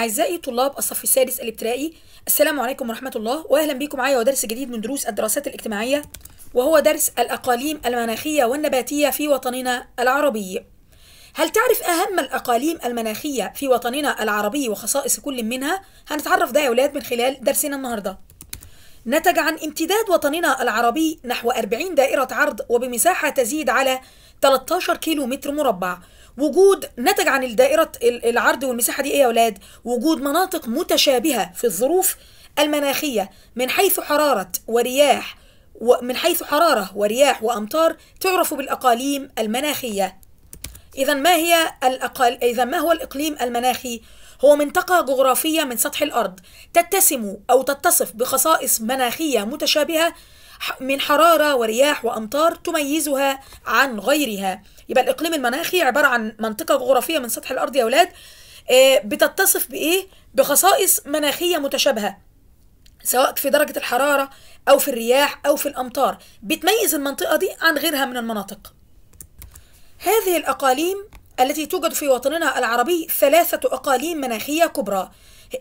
أعزائي طلاب الصف السادس الابتدائي السلام عليكم ورحمة الله وأهلا بكم معايا ودرس جديد من دروس الدراسات الاجتماعية وهو درس الأقاليم المناخية والنباتية في وطننا العربي هل تعرف أهم الأقاليم المناخية في وطننا العربي وخصائص كل منها؟ هنتعرف ده يا ولاد من خلال درسنا النهاردة نتج عن امتداد وطننا العربي نحو 40 دائرة عرض وبمساحة تزيد على 13 كيلو متر مربع وجود نتج عن الدائرة العرض والمساحة دي ايه يا اولاد وجود مناطق متشابهة في الظروف المناخية من حيث حرارة ورياح ومن حيث حرارة ورياح وأمطار تعرف بالأقاليم المناخية إذا ما هي الأقال إذا ما هو الإقليم المناخي؟ هو منطقة جغرافية من سطح الأرض تتسم أو تتصف بخصائص مناخية متشابهة من حرارة ورياح وأمطار تميزها عن غيرها يبقى الإقليم المناخي عبارة عن منطقة جغرافية من سطح الأرض يا أولاد آه، بتتصف بإيه؟ بخصائص مناخية متشابهة سواء في درجة الحرارة أو في الرياح أو في الأمطار بتميز المنطقة دي عن غيرها من المناطق هذه الأقاليم التي توجد في وطننا العربي ثلاثة أقاليم مناخية كبرى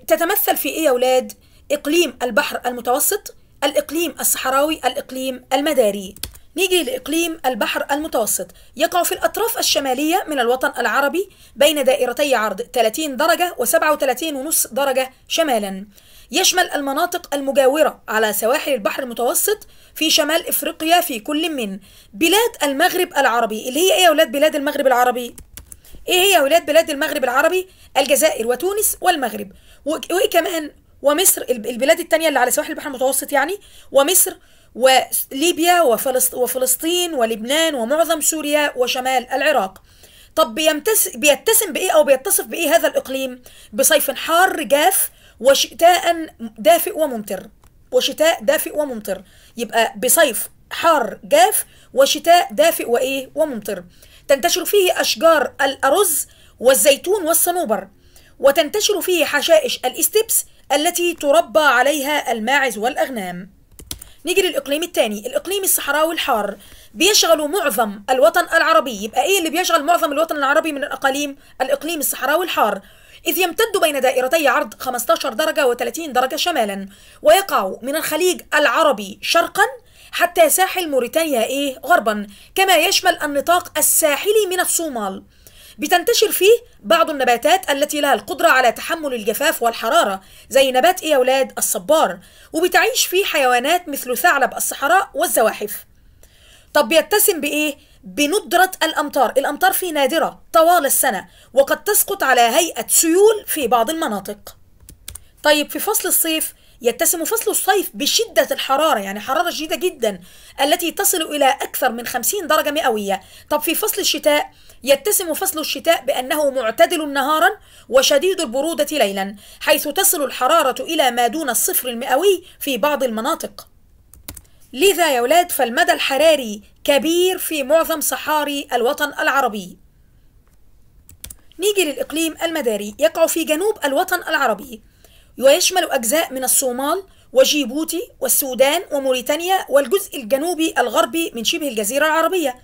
تتمثل في إيه يا أولاد؟ إقليم البحر المتوسط الإقليم الصحراوي الإقليم المداري نيجي لإقليم البحر المتوسط يقع في الأطراف الشمالية من الوطن العربي بين دائرتي عرض 30 درجة و37.5 درجة شمالا يشمل المناطق المجاورة على سواحل البحر المتوسط في شمال إفريقيا في كل من بلاد المغرب العربي اللي هي إيه يا ولاد بلاد المغرب العربي؟ إيه هي ولاد بلاد المغرب العربي؟ الجزائر وتونس والمغرب وإيه كمان؟ ومصر البلاد التانية اللي على سواحل البحر المتوسط يعني ومصر وليبيا وفلسطين ولبنان ومعظم سوريا وشمال العراق طب بيمتس بيتسم بإيه أو بيتصف بإيه هذا الإقليم بصيف حار جاف وشتاء دافئ وممطر وشتاء دافئ وممطر يبقى بصيف حار جاف وشتاء دافئ وإيه وممطر تنتشر فيه أشجار الأرز والزيتون والصنوبر وتنتشر فيه حشائش الاستبس التي تربى عليها الماعز والأغنام نيجي للإقليم الثاني الإقليم الصحراوي الحار بيشغل معظم الوطن العربي يبقى إيه اللي بيشغل معظم الوطن العربي من الأقاليم الإقليم الصحراوي الحار إذ يمتد بين دائرتي عرض 15 درجة و30 درجة شمالا ويقع من الخليج العربي شرقا حتى ساحل موريتانيا إيه غربا كما يشمل النطاق الساحلي من الصومال بتنتشر فيه بعض النباتات التي لها القدرة على تحمل الجفاف والحرارة زي نبات إيه أولاد الصبار وبتعيش فيه حيوانات مثل ثعلب الصحراء والزواحف طب بيتسم بإيه؟ بندرة الأمطار الأمطار فيه نادرة طوال السنة وقد تسقط على هيئة سيول في بعض المناطق طيب في فصل الصيف يتسم فصل الصيف بشدة الحرارة يعني حرارة شديدة جدا التي تصل إلى أكثر من 50 درجة مئوية طب في فصل الشتاء يتسم فصل الشتاء بأنه معتدل نهارا وشديد البرودة ليلا حيث تصل الحرارة إلى ما دون الصفر المئوي في بعض المناطق لذا يا ولاد فالمدى الحراري كبير في معظم صحاري الوطن العربي نيجي للإقليم المداري يقع في جنوب الوطن العربي ويشمل أجزاء من الصومال وجيبوتي والسودان وموريتانيا والجزء الجنوبي الغربي من شبه الجزيرة العربية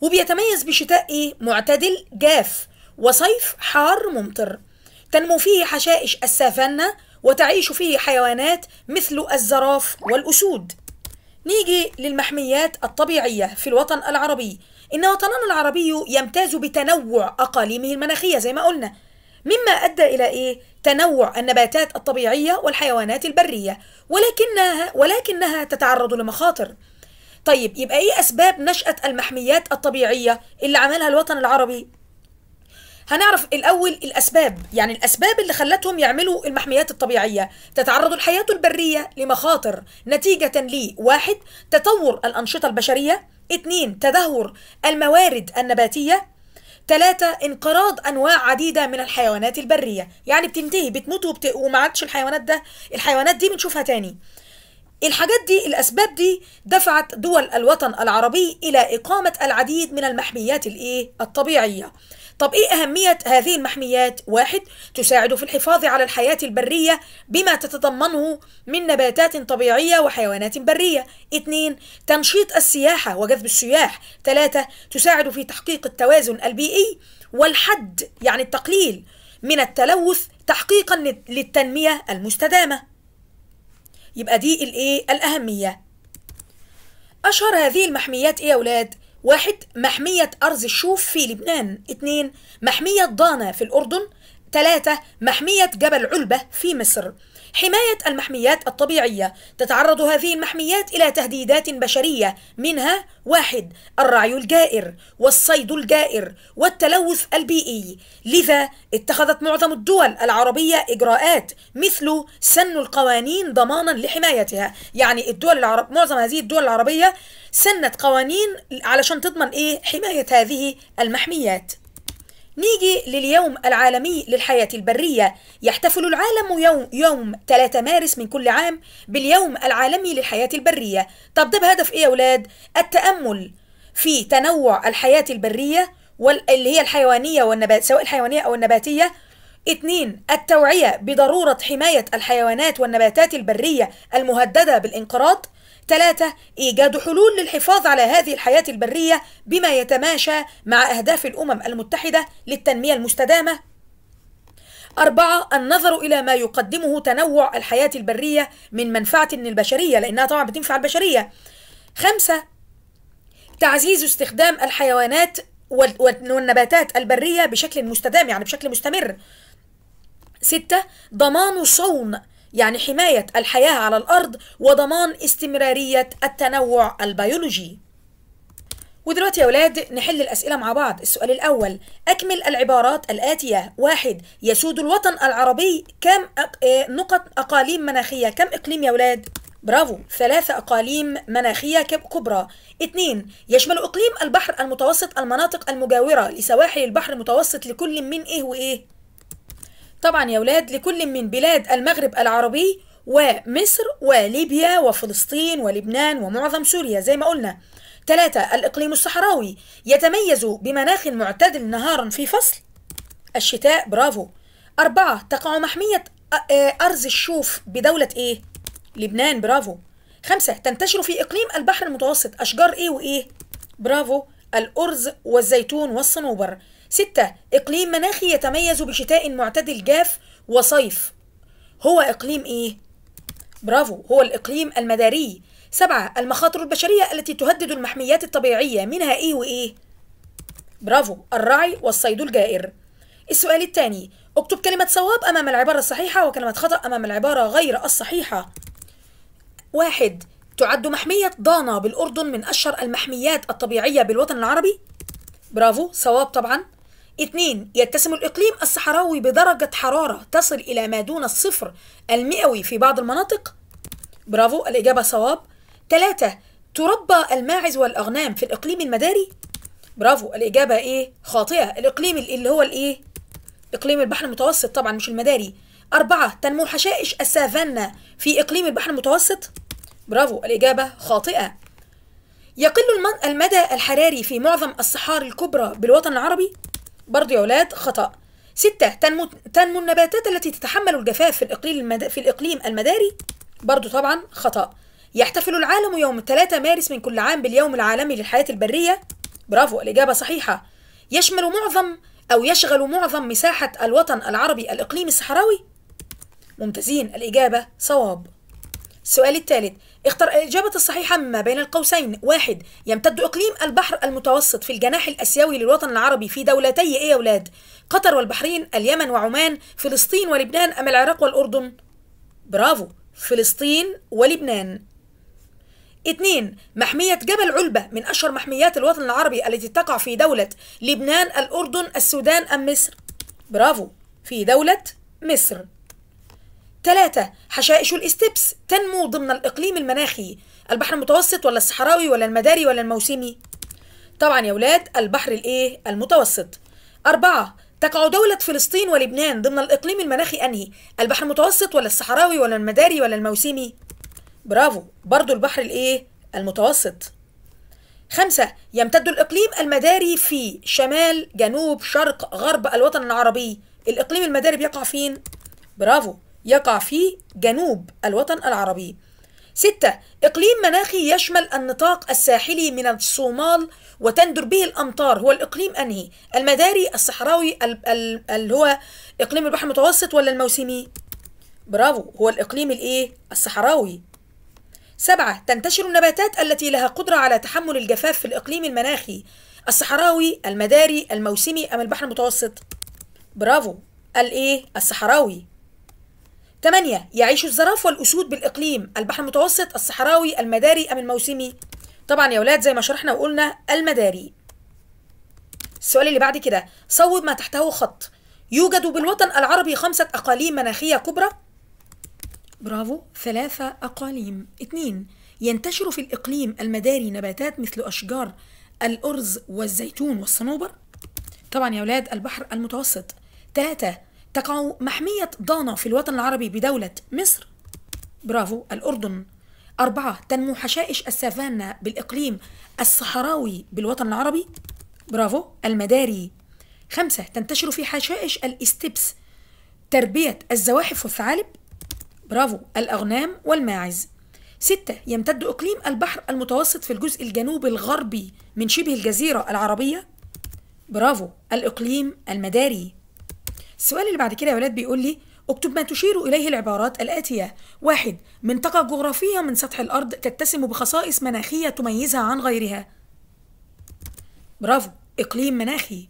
وبيتميز بشتاء معتدل جاف وصيف حار ممطر تنمو فيه حشائش السافانا وتعيش فيه حيوانات مثل الزراف والأسود نيجي للمحميات الطبيعية في الوطن العربي إن وطننا العربي يمتاز بتنوع أقاليمه المناخية زي ما قلنا مما أدى إلى إيه؟ تنوع النباتات الطبيعية والحيوانات البرية ولكنها ولكنها تتعرض لمخاطر طيب يبقى ايه اسباب نشأة المحميات الطبيعية اللي عملها الوطن العربي هنعرف الأول الأسباب يعني الأسباب اللي خلتهم يعملوا المحميات الطبيعية تتعرض الحياة البرية لمخاطر نتيجة لي واحد تطور الأنشطة البشرية اثنين تدهور الموارد النباتية ثلاثة انقراض أنواع عديدة من الحيوانات البرية يعني بتنتهي بتموت وبت... وما عادش الحيوانات ده الحيوانات دي بنشوفها تاني الحاجات دي الأسباب دي دفعت دول الوطن العربي إلى إقامة العديد من المحميات الإيه الطبيعية طب إيه أهمية هذه المحميات؟ واحد تساعد في الحفاظ على الحياة البرية بما تتضمنه من نباتات طبيعية وحيوانات برية اثنين تنشيط السياحة وجذب السياح ثلاثة تساعد في تحقيق التوازن البيئي والحد يعني التقليل من التلوث تحقيقا للتنمية المستدامة يبقى دي الايه الأهمية أشهر هذه المحميات إيه يا أولاد؟ واحد محمية أرز الشوف في لبنان اثنين محمية ضانة في الأردن ثلاثة محمية جبل علبة في مصر حماية المحميات الطبيعية تتعرض هذه المحميات إلى تهديدات بشرية منها واحد الرعي الجائر والصيد الجائر والتلوث البيئي لذا اتخذت معظم الدول العربية إجراءات مثل سن القوانين ضمانا لحمايتها يعني الدول العرب معظم هذه الدول العربية سنت قوانين علشان تضمن إيه حماية هذه المحميات نيجي لليوم العالمي للحياة البرية يحتفل العالم يوم, يوم 3 مارس من كل عام باليوم العالمي للحياة البرية طب ده بهدف ايه يا ولاد؟ التأمل في تنوع الحياة البرية واللي هي الحيوانية والنبات سواء الحيوانية أو النباتية اتنين التوعية بضرورة حماية الحيوانات والنباتات البرية المهددة بالانقراض ثلاثة إيجاد حلول للحفاظ على هذه الحياة البرية بما يتماشى مع أهداف الأمم المتحدة للتنمية المستدامة أربعة النظر إلى ما يقدمه تنوع الحياة البرية من منفعة للبشرية لأنها طبعا بتنفع البشرية خمسة تعزيز استخدام الحيوانات والنباتات البرية بشكل مستدام يعني بشكل مستمر ستة ضمان صون يعني حماية الحياة على الأرض وضمان استمرارية التنوع البيولوجي ودلوقتي يا أولاد نحل الأسئلة مع بعض السؤال الأول أكمل العبارات الآتية واحد يسود الوطن العربي كم آه، نقط أقاليم مناخية كم إقليم يا أولاد؟ برافو ثلاثة أقاليم مناخية كبرى اثنين يشمل إقليم البحر المتوسط المناطق المجاورة لسواحل البحر المتوسط لكل من إيه وإيه طبعا يا ولاد لكل من بلاد المغرب العربي ومصر وليبيا وفلسطين ولبنان ومعظم سوريا زي ما قلنا ثلاثة الإقليم الصحراوي يتميز بمناخ معتدل نهارا في فصل الشتاء برافو أربعة تقع محمية آه، أرز الشوف بدولة إيه؟ لبنان برافو خمسة تنتشر في إقليم البحر المتوسط أشجار إيه وإيه؟ برافو الأرز والزيتون والصنوبر ستة إقليم مناخي يتميز بشتاء معتدل جاف وصيف هو إقليم إيه؟ برافو هو الإقليم المداري سبعة المخاطر البشرية التي تهدد المحميات الطبيعية منها إيه وإيه؟ برافو الرعي والصيد الجائر السؤال الثاني اكتب كلمة صواب أمام العبارة الصحيحة وكلمة خطأ أمام العبارة غير الصحيحة واحد تعد محمية ضانا بالأردن من أشهر المحميات الطبيعية بالوطن العربي برافو صواب طبعا اثنين يتسم الإقليم الصحراوي بدرجة حرارة تصل إلى ما دون الصفر المئوي في بعض المناطق برافو الإجابة صواب تلاتة تربى الماعز والأغنام في الإقليم المداري برافو الإجابة إيه خاطئة الإقليم اللي هو الإيه إقليم البحر المتوسط طبعا مش المداري أربعة تنمو حشائش السافانا في إقليم البحر المتوسط برافو الإجابة خاطئة يقل المدى الحراري في معظم الصحاري الكبرى بالوطن العربي برضو يا ولاد خطأ ستة تنمو, تنمو النباتات التي تتحمل الجفاف في الإقليم, المد... في الإقليم المداري برضو طبعا خطأ يحتفل العالم يوم 3 مارس من كل عام باليوم العالمي للحياة البرية برافو الإجابة صحيحة يشمل معظم أو يشغل معظم مساحة الوطن العربي الإقليم الصحراوي ممتازين الإجابة صواب السؤال الثالث اختر الإجابة الصحيحة ما بين القوسين واحد يمتد إقليم البحر المتوسط في الجناح الأسيوي للوطن العربي في دولتي إيه يا أولاد؟ قطر والبحرين اليمن وعمان فلسطين ولبنان أم العراق والأردن؟ برافو فلسطين ولبنان اثنين محمية جبل علبة من أشهر محميات الوطن العربي التي تقع في دولة لبنان الأردن السودان أم مصر برافو في دولة مصر ثلاثة حشائش الاستبس تنمو ضمن الإقليم المناخي البحر المتوسط ولا الصحراوي ولا المداري ولا الموسمي طبعا يا ولاد البحر الايه المتوسط أربعة تقع دولة فلسطين ولبنان ضمن الإقليم المناخي أنهي البحر المتوسط ولا الصحراوي ولا المداري ولا الموسمي برافو برضو البحر الايه المتوسط خمسة يمتد الإقليم المداري في شمال جنوب شرق غرب الوطن العربي الإقليم المداري بيقع فين برافو يقع في جنوب الوطن العربي ستة إقليم مناخي يشمل النطاق الساحلي من الصومال وتندر به الأمطار هو الإقليم أنهي المداري الصحراوي اللي هو إقليم البحر المتوسط ولا الموسمي برافو هو الإقليم الإيه الصحراوي سبعة تنتشر النباتات التي لها قدرة على تحمل الجفاف في الإقليم المناخي الصحراوي المداري الموسمي أم البحر المتوسط برافو الإيه الصحراوي 8 يعيش الزراف والأسود بالإقليم البحر المتوسط الصحراوي المداري أم الموسمي طبعا يا أولاد زي ما شرحنا وقلنا المداري السؤال اللي بعد كده صوب ما تحته خط يوجد بالوطن العربي خمسة أقاليم مناخية كبرى برافو ثلاثة أقاليم اثنين ينتشر في الإقليم المداري نباتات مثل أشجار الأرز والزيتون والصنوبر طبعا يا أولاد البحر المتوسط ثلاثة تقع محمية ضانا في الوطن العربي بدولة مصر برافو الأردن أربعة تنمو حشائش السافانا بالإقليم الصحراوي بالوطن العربي برافو المداري خمسة تنتشر في حشائش الاستبس تربية الزواحف والثعالب برافو الأغنام والماعز ستة يمتد إقليم البحر المتوسط في الجزء الجنوبي الغربي من شبه الجزيرة العربية برافو الإقليم المداري السؤال اللي بعد كده يا ولاد بيقول لي اكتب ما تشير إليه العبارات الآتية واحد منطقة جغرافية من سطح الأرض تتسم بخصائص مناخية تميزها عن غيرها برافو إقليم مناخي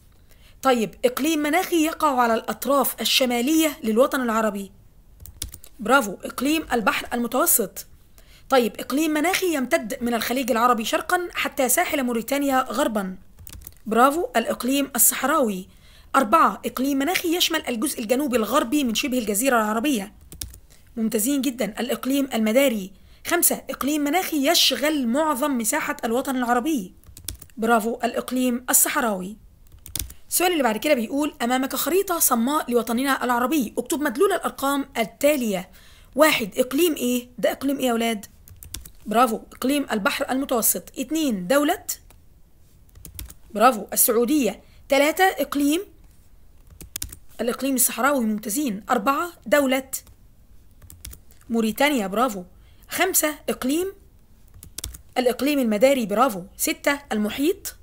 طيب إقليم مناخي يقع على الأطراف الشمالية للوطن العربي برافو إقليم البحر المتوسط طيب إقليم مناخي يمتد من الخليج العربي شرقا حتى ساحل موريتانيا غربا برافو الإقليم الصحراوي أربعة إقليم مناخي يشمل الجزء الجنوبي الغربي من شبه الجزيرة العربية ممتازين جدا الإقليم المداري خمسة إقليم مناخي يشغل معظم مساحة الوطن العربي برافو الإقليم الصحراوي السؤال اللي بعد كده بيقول أمامك خريطة صماء لوطننا العربي اكتب مدلول الأرقام التالية واحد إقليم إيه؟ ده إقليم إيه يا أولاد؟ برافو إقليم البحر المتوسط اتنين دولة برافو السعودية تلاتة إقليم الإقليم الصحراوي ممتازين أربعة دولة موريتانيا برافو خمسة إقليم الإقليم المداري برافو ستة المحيط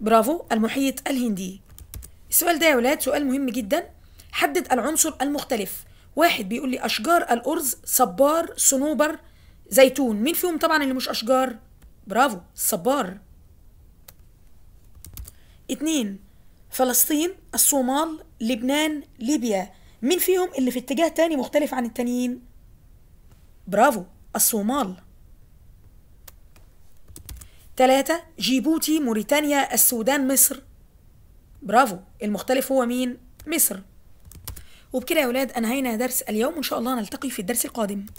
برافو المحيط الهندي السؤال ده يا ولاد سؤال مهم جدا حدد العنصر المختلف واحد بيقول لي أشجار الأرز صبار صنوبر زيتون مين فيهم طبعا اللي مش أشجار برافو صبار اتنين فلسطين الصومال لبنان ليبيا مين فيهم اللي في اتجاه تاني مختلف عن التانيين برافو الصومال ثلاثة جيبوتي موريتانيا السودان مصر برافو المختلف هو مين مصر وبكده يا ولاد انهينا درس اليوم وان شاء الله نلتقي في الدرس القادم